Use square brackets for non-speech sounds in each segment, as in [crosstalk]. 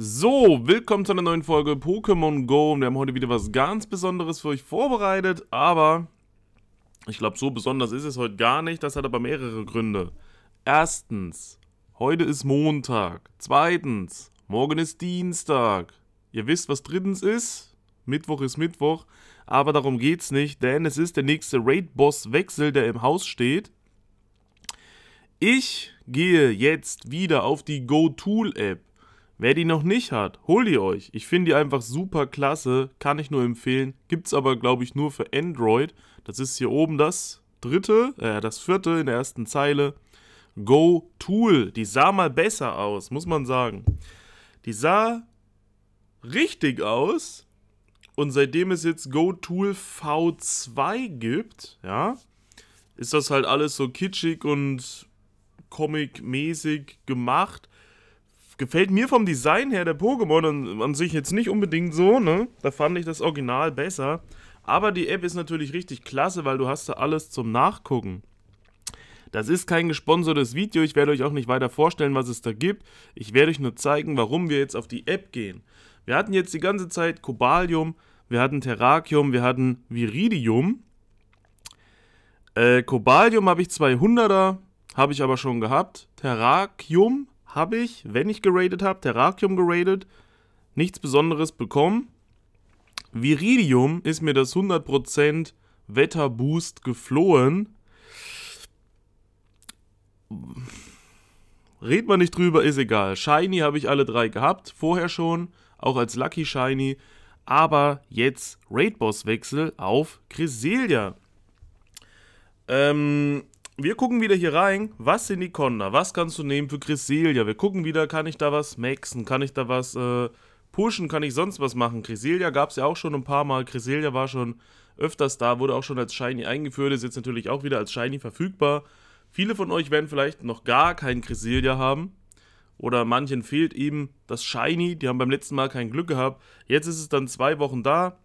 So, willkommen zu einer neuen Folge Pokémon Go. Und wir haben heute wieder was ganz Besonderes für euch vorbereitet, aber ich glaube, so besonders ist es heute gar nicht. Das hat aber mehrere Gründe. Erstens, heute ist Montag. Zweitens, morgen ist Dienstag. Ihr wisst, was drittens ist? Mittwoch ist Mittwoch. Aber darum geht's nicht, denn es ist der nächste Raid-Boss-Wechsel, der im Haus steht. Ich gehe jetzt wieder auf die GoTool-App Wer die noch nicht hat, hol die euch. Ich finde die einfach super klasse, kann ich nur empfehlen. Gibt es aber, glaube ich, nur für Android. Das ist hier oben das dritte, äh, das vierte in der ersten Zeile. Go Tool. Die sah mal besser aus, muss man sagen. Die sah richtig aus. Und seitdem es jetzt Go Tool V2 gibt, ja, ist das halt alles so kitschig und comic-mäßig gemacht gefällt mir vom Design her der Pokémon an, an, sich jetzt nicht unbedingt so, ne? Da fand ich das Original besser. Aber die App ist natürlich richtig klasse, weil du hast da alles zum Nachgucken. Das ist kein gesponsertes Video, ich werde euch auch nicht weiter vorstellen, was es da gibt. Ich werde euch nur zeigen, warum wir jetzt auf die App gehen. Wir hatten jetzt die ganze Zeit Cobalium, wir hatten Terrakium, wir hatten Viridium. Äh, Cobalium habe ich 200er, habe ich aber schon gehabt. Terrakium habe ich, wenn ich geradet habe, Terrakium geradet, nichts Besonderes bekommen. Viridium ist mir das 100% Wetterboost geflohen. Red man nicht drüber, ist egal. Shiny habe ich alle drei gehabt, vorher schon, auch als Lucky Shiny. Aber jetzt Raid-Boss-Wechsel auf Cresselia. Ähm, wir gucken wieder hier rein, was sind die Conda, was kannst du nehmen für Cresselia, wir gucken wieder, kann ich da was maxen, kann ich da was äh, pushen, kann ich sonst was machen. Cresselia gab es ja auch schon ein paar Mal, Cresselia war schon öfters da, wurde auch schon als Shiny eingeführt, ist jetzt natürlich auch wieder als Shiny verfügbar. Viele von euch werden vielleicht noch gar kein Cresselia haben oder manchen fehlt eben das Shiny, die haben beim letzten Mal kein Glück gehabt. Jetzt ist es dann zwei Wochen da,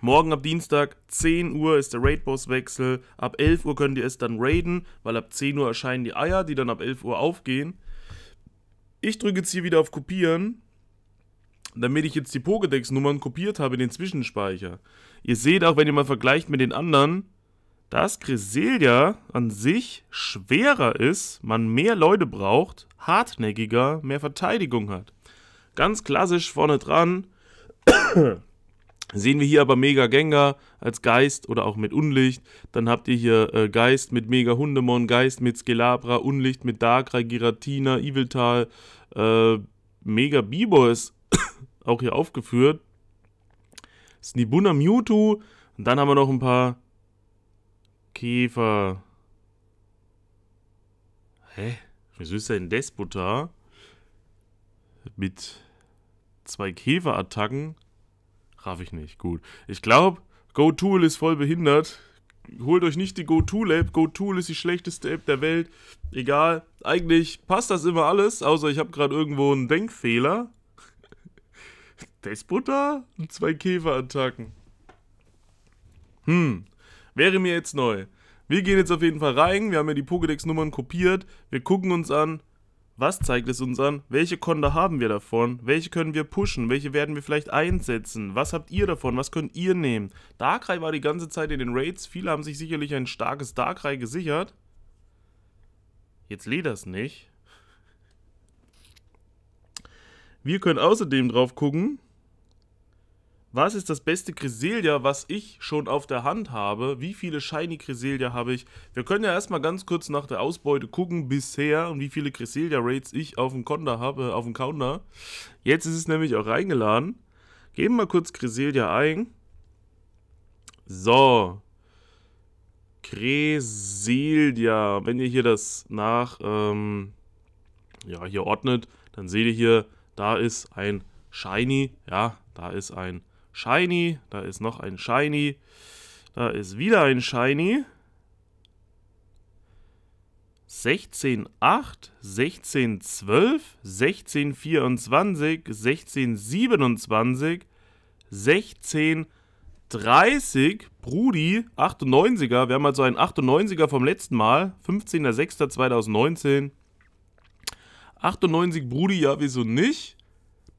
Morgen ab Dienstag, 10 Uhr ist der Raid-Boss-Wechsel. Ab 11 Uhr könnt ihr es dann raiden, weil ab 10 Uhr erscheinen die Eier, die dann ab 11 Uhr aufgehen. Ich drücke jetzt hier wieder auf Kopieren, damit ich jetzt die Pokédex-Nummern kopiert habe in den Zwischenspeicher. Ihr seht auch, wenn ihr mal vergleicht mit den anderen, dass Cresselia an sich schwerer ist, man mehr Leute braucht, hartnäckiger, mehr Verteidigung hat. Ganz klassisch vorne dran. Sehen wir hier aber Mega Gengar als Geist oder auch mit Unlicht. Dann habt ihr hier äh, Geist mit Mega Hundemon, Geist mit Skelabra, Unlicht mit Darkrai, Giratina, Eviltal, äh, Mega B-Boys [coughs] auch hier aufgeführt. Snibuna Mewtwo. Und dann haben wir noch ein paar Käfer. Hä? Wieso ist er denn Despotar? Mit zwei Käferattacken. Raff ich nicht. Gut. Ich glaube, GoTool ist voll behindert. Holt euch nicht die GoTool-App. GoTool ist die schlechteste App der Welt. Egal. Eigentlich passt das immer alles, außer ich habe gerade irgendwo einen Denkfehler. Desbutter? [laughs] und zwei Käferattacken. Hm, wäre mir jetzt neu. Wir gehen jetzt auf jeden Fall rein. Wir haben ja die Pokédex-Nummern kopiert. Wir gucken uns an, was zeigt es uns an? Welche Konter haben wir davon? Welche können wir pushen? Welche werden wir vielleicht einsetzen? Was habt ihr davon? Was könnt ihr nehmen? Darkrai war die ganze Zeit in den Raids. Viele haben sich sicherlich ein starkes Darkrai gesichert. Jetzt lädt das nicht. Wir können außerdem drauf gucken, was ist das beste Cresselia, was ich schon auf der Hand habe? Wie viele Shiny Cresselia habe ich? Wir können ja erstmal ganz kurz nach der Ausbeute gucken bisher und wie viele Cresselia Raids ich auf dem Counter habe, auf dem Counter. Jetzt ist es nämlich auch reingeladen. Geben wir mal kurz Cresselia ein. So. Cresselia. Wenn ihr hier das nach, ähm, ja, hier ordnet, dann seht ihr hier, da ist ein Shiny, ja, da ist ein Shiny. Shiny. Da ist noch ein Shiny. Da ist wieder ein Shiny. 16, 8, 16, 12, 16, 24, 16, 27, 16, 30, Brudi, 98er. Wir haben also einen 98er vom letzten Mal, 15.06.2019. 98 Brudi, ja, wieso nicht?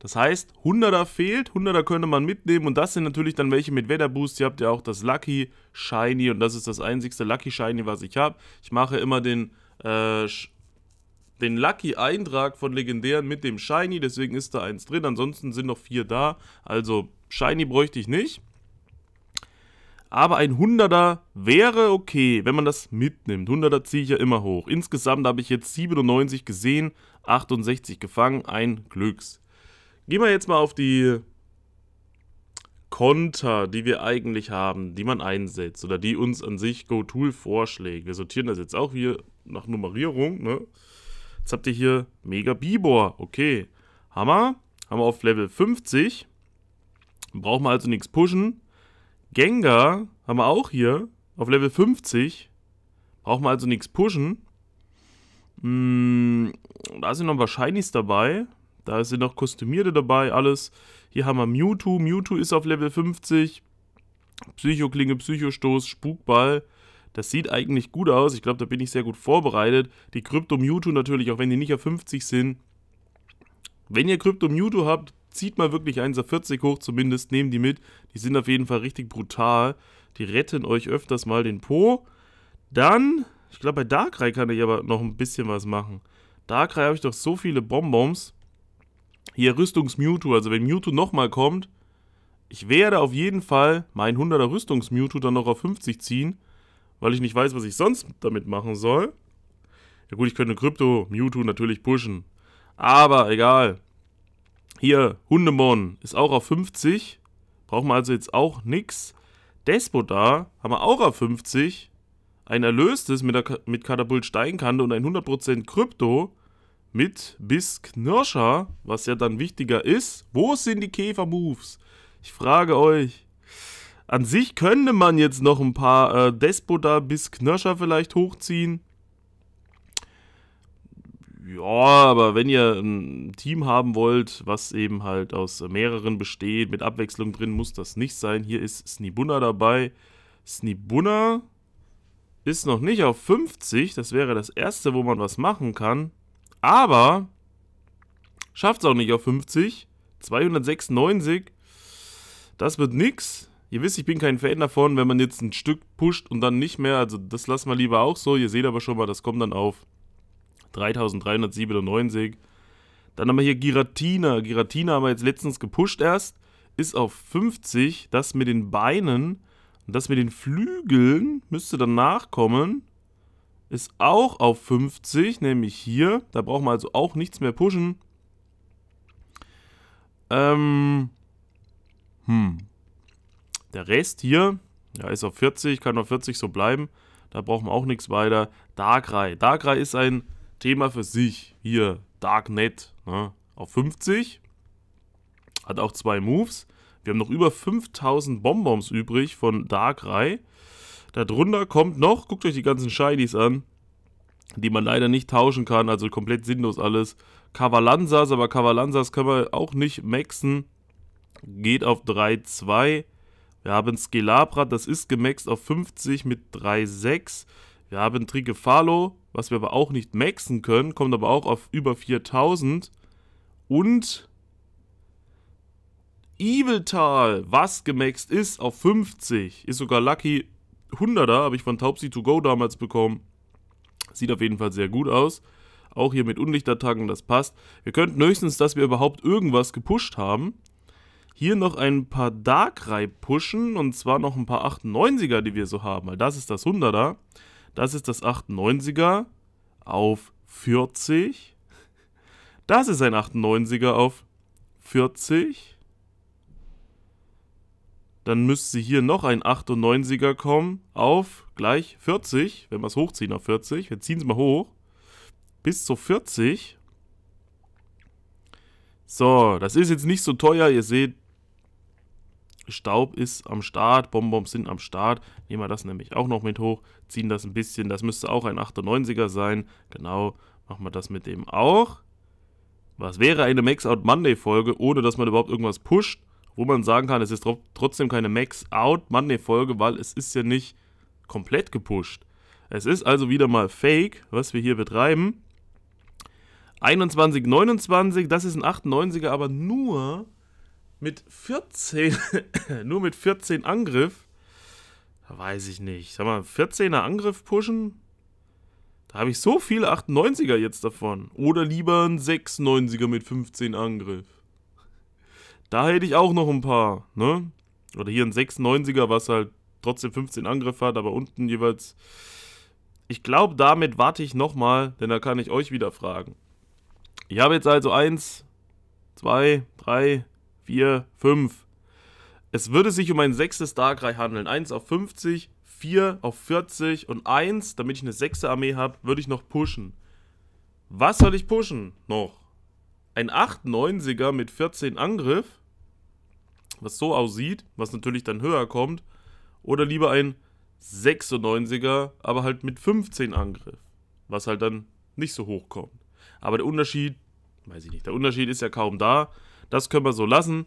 Das heißt, 100er fehlt, 100er könnte man mitnehmen und das sind natürlich dann welche mit Wetterboost. Ihr habt ja auch das Lucky Shiny und das ist das einzigste Lucky Shiny, was ich habe. Ich mache immer den, äh, den Lucky-Eintrag von Legendären mit dem Shiny, deswegen ist da eins drin. Ansonsten sind noch vier da, also Shiny bräuchte ich nicht. Aber ein 100er wäre okay, wenn man das mitnimmt. 100er ziehe ich ja immer hoch. Insgesamt habe ich jetzt 97 gesehen, 68 gefangen, ein Glücks. Gehen wir jetzt mal auf die Konter, die wir eigentlich haben, die man einsetzt oder die uns an sich GoTool vorschlägt. Wir sortieren das jetzt auch hier nach Nummerierung. Ne? Jetzt habt ihr hier Mega Bibor. Okay, Hammer. Haben wir auf Level 50. Brauchen wir also nichts pushen. Gengar haben wir auch hier auf Level 50. Brauchen wir also nichts pushen. Hm, da sind noch wahrscheinlich dabei. Da sind noch Kostümierte dabei, alles. Hier haben wir Mewtwo. Mewtwo ist auf Level 50. Psychoklinge, Psychostoß, Spukball. Das sieht eigentlich gut aus. Ich glaube, da bin ich sehr gut vorbereitet. Die Krypto Mewtwo natürlich, auch wenn die nicht auf 50 sind. Wenn ihr Krypto Mewtwo habt, zieht mal wirklich 1 auf 40 hoch, zumindest nehmt die mit. Die sind auf jeden Fall richtig brutal. Die retten euch öfters mal den Po. Dann, ich glaube, bei Darkrai kann ich aber noch ein bisschen was machen. Darkrai habe ich doch so viele Bonbons hier Rüstungs-Mewtwo, also wenn Mewtwo nochmal kommt, ich werde auf jeden Fall mein 100er Rüstungs-Mewtwo dann noch auf 50 ziehen, weil ich nicht weiß, was ich sonst damit machen soll. Ja gut, ich könnte Krypto Mewtwo natürlich pushen, aber egal. Hier, Hundemon ist auch auf 50, brauchen wir also jetzt auch nix. Despotar haben wir auch auf 50, ein erlöstes mit, der, mit Katapult Steinkante und ein 100% Krypto mit bis Knirscher, was ja dann wichtiger ist. Wo sind die Käfer-Moves? Ich frage euch. An sich könnte man jetzt noch ein paar äh, Despota bis Knirscher vielleicht hochziehen. Ja, aber wenn ihr ein Team haben wollt, was eben halt aus mehreren besteht, mit Abwechslung drin, muss das nicht sein. Hier ist Snibunna dabei. Snibunna ist noch nicht auf 50. Das wäre das erste, wo man was machen kann. Aber schafft es auch nicht auf 50. 296. Das wird nix. Ihr wisst, ich bin kein Fan davon, wenn man jetzt ein Stück pusht und dann nicht mehr. Also das lassen wir lieber auch so. Ihr seht aber schon mal, das kommt dann auf 3397. Dann haben wir hier Giratina. Giratina haben wir jetzt letztens gepusht erst. Ist auf 50. Das mit den Beinen. Und das mit den Flügeln müsste danach kommen ist auch auf 50, nämlich hier. Da brauchen wir also auch nichts mehr pushen. Ähm, hm. Der Rest hier, ja, ist auf 40, kann auf 40 so bleiben. Da brauchen wir auch nichts weiter. Darkrai. Darkrai ist ein Thema für sich. Hier, Darknet. Ne? Auf 50. Hat auch zwei Moves. Wir haben noch über 5000 Bonbons übrig von Darkrai. Darunter kommt noch, guckt euch die ganzen Shinies an, die man leider nicht tauschen kann, also komplett sinnlos alles. Kavalanzas, aber Kavalanzas können wir auch nicht maxen. Geht auf 3,2. Wir haben Skelabra, das ist gemaxt auf 50 mit 3,6. Wir haben Trigefalo, was wir aber auch nicht maxen können, kommt aber auch auf über 4000. Und Eviltal, was gemaxt ist, auf 50. Ist sogar Lucky 100er habe ich von Taubsi to go damals bekommen. Sieht auf jeden Fall sehr gut aus. Auch hier mit Unlichtattacken, das passt. Wir könnten höchstens, dass wir überhaupt irgendwas gepusht haben. Hier noch ein paar Darkrai pushen und zwar noch ein paar 98er, die wir so haben. Weil das ist das 100er. Das ist das 98er auf 40. Das ist ein 98er auf 40. Dann müsste hier noch ein 98er kommen auf gleich 40, wenn wir es hochziehen auf 40. Wir ziehen es mal hoch. Bis zu 40. So, das ist jetzt nicht so teuer. Ihr seht, Staub ist am Start, Bonbons sind am Start. Nehmen wir das nämlich auch noch mit hoch, ziehen das ein bisschen. Das müsste auch ein 98er sein. Genau, machen wir das mit dem auch. Was wäre eine Max Out Monday Folge, ohne dass man überhaupt irgendwas pusht? wo man sagen kann, es ist trotzdem keine Max-Out-Monday-Folge, weil es ist ja nicht komplett gepusht. Es ist also wieder mal Fake, was wir hier betreiben. 21, 29, das ist ein 98er, aber nur mit 14, [laughs] nur mit 14 Angriff. Weiß ich nicht. Sag mal, 14er Angriff pushen? Da habe ich so viele 98er jetzt davon. Oder lieber ein 96er mit 15 Angriff. Da hätte ich auch noch ein paar, ne? Oder hier ein 96er, was halt trotzdem 15 Angriff hat, aber unten jeweils. Ich glaube, damit warte ich nochmal, denn da kann ich euch wieder fragen. Ich habe jetzt also 1, 2, 3, 4, 5. Es würde sich um ein sechstes Darkrai handeln. 1 auf 50, 4 auf 40 und 1, damit ich eine sechste Armee habe, würde ich noch pushen. Was soll ich pushen? Noch. Ein 890er mit 14 Angriff? was so aussieht, was natürlich dann höher kommt, oder lieber ein 96er, aber halt mit 15 Angriff, was halt dann nicht so hoch kommt. Aber der Unterschied, weiß ich nicht, der Unterschied ist ja kaum da. Das können wir so lassen.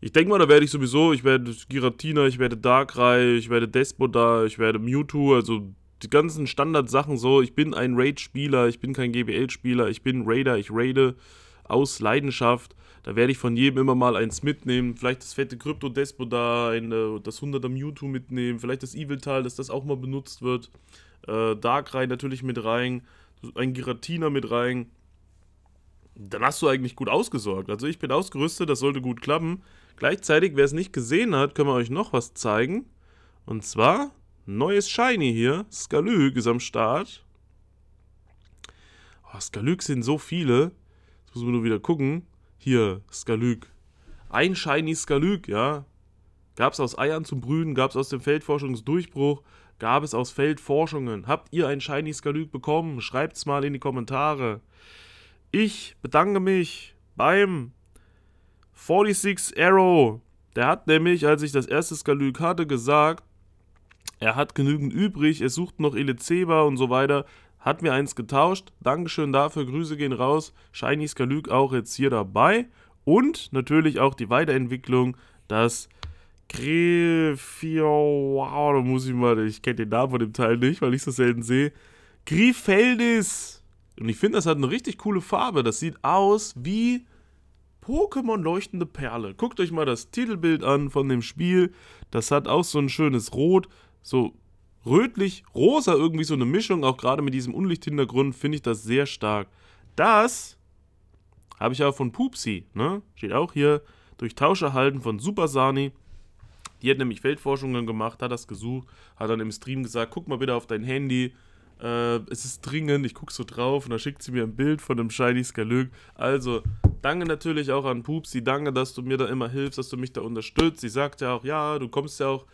Ich denke mal, da werde ich sowieso, ich werde Giratina, ich werde Darkrai, ich werde Despoda, ich werde Mewtwo, also die ganzen Standardsachen so. Ich bin ein Raid-Spieler, ich bin kein GBL-Spieler, ich bin Raider, ich raide aus Leidenschaft. Da werde ich von jedem immer mal eins mitnehmen. Vielleicht das fette Krypto Despo da, ein, äh, das 100er Mewtwo mitnehmen. Vielleicht das Evil Tal, dass das auch mal benutzt wird. Äh, Darkrai natürlich mit rein. Ein Giratina mit rein. Dann hast du eigentlich gut ausgesorgt. Also ich bin ausgerüstet, das sollte gut klappen. Gleichzeitig, wer es nicht gesehen hat, können wir euch noch was zeigen. Und zwar neues Shiny hier. Skalüg ist am Start. Oh, Skalüg sind so viele. Jetzt müssen wir nur wieder gucken hier, Skalyk. Ein Shiny Skalyk, ja. Gab es aus Eiern zum Brühen, gab es aus dem Feldforschungsdurchbruch, gab es aus Feldforschungen. Habt ihr ein Shiny Skalyk bekommen? Schreibt's mal in die Kommentare. Ich bedanke mich beim 46 Arrow. Der hat nämlich, als ich das erste Skalyk hatte, gesagt, er hat genügend übrig, er sucht noch Elezeba und so weiter hat mir eins getauscht. Dankeschön dafür. Grüße gehen raus. Shiny Skalüg auch jetzt hier dabei. Und natürlich auch die Weiterentwicklung, das Grifio. Wow, da muss ich mal. Ich kenne den Namen von dem Teil nicht, weil ich so selten sehe. Grifeldis. Und ich finde, das hat eine richtig coole Farbe. Das sieht aus wie Pokémon Leuchtende Perle. Guckt euch mal das Titelbild an von dem Spiel. Das hat auch so ein schönes Rot. So rötlich-rosa, irgendwie so eine Mischung, auch gerade mit diesem Unlichthintergrund, finde ich das sehr stark. Das habe ich auch von Pupsi, ne? Steht auch hier, durch Tausch erhalten von Supersani. Die hat nämlich Feldforschungen gemacht, hat das gesucht, hat dann im Stream gesagt, guck mal bitte auf dein Handy, äh, es ist dringend, ich gucke so drauf und dann schickt sie mir ein Bild von einem Shiny Skalög. Also, danke natürlich auch an Pupsi, danke, dass du mir da immer hilfst, dass du mich da unterstützt. Sie sagt ja auch, ja, du kommst ja auch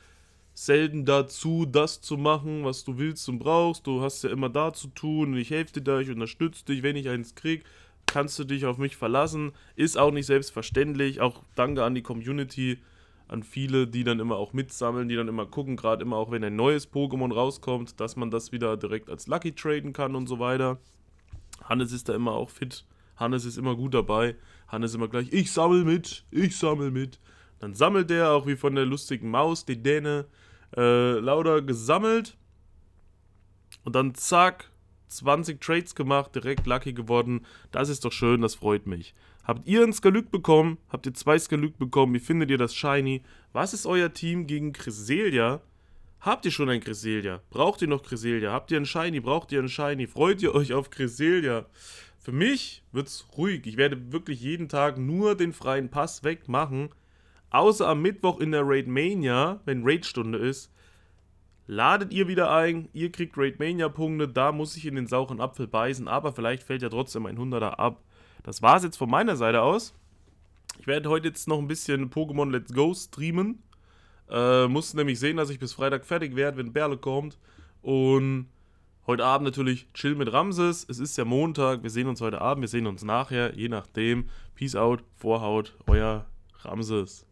selten dazu, das zu machen, was du willst und brauchst. Du hast ja immer da zu tun und ich helfe dir da, ich unterstütze dich, wenn ich eins krieg, kannst du dich auf mich verlassen. Ist auch nicht selbstverständlich. Auch danke an die Community, an viele, die dann immer auch mitsammeln, die dann immer gucken, gerade immer auch wenn ein neues Pokémon rauskommt, dass man das wieder direkt als Lucky traden kann und so weiter. Hannes ist da immer auch fit. Hannes ist immer gut dabei. Hannes immer gleich, ich sammle mit, ich sammle mit. Dann sammelt er, auch wie von der lustigen Maus, die Däne äh, Lauder gesammelt. Und dann zack, 20 Trades gemacht, direkt Lucky geworden. Das ist doch schön, das freut mich. Habt ihr ein Skalyk bekommen? Habt ihr zwei Skalyk bekommen? Wie findet ihr das Shiny? Was ist euer Team gegen Cresselia? Habt ihr schon ein Cresselia? Braucht ihr noch Cresselia? Habt ihr ein Shiny? Braucht ihr ein Shiny? Freut ihr euch auf Cresselia? Für mich wird's ruhig. Ich werde wirklich jeden Tag nur den freien Pass wegmachen. Außer am Mittwoch in der Raid Mania, wenn Raid-Stunde ist, ladet ihr wieder ein, ihr kriegt Raid Mania-Punkte, da muss ich in den sauren Apfel beißen, aber vielleicht fällt ja trotzdem ein 100er ab. Das war es jetzt von meiner Seite aus. Ich werde heute jetzt noch ein bisschen Pokémon Let's Go streamen. Äh, muss nämlich sehen, dass ich bis Freitag fertig werde, wenn Berle kommt. Und heute Abend natürlich Chill mit Ramses. Es ist ja Montag. Wir sehen uns heute Abend. Wir sehen uns nachher. Je nachdem. Peace out. Vorhaut. Euer Ramses.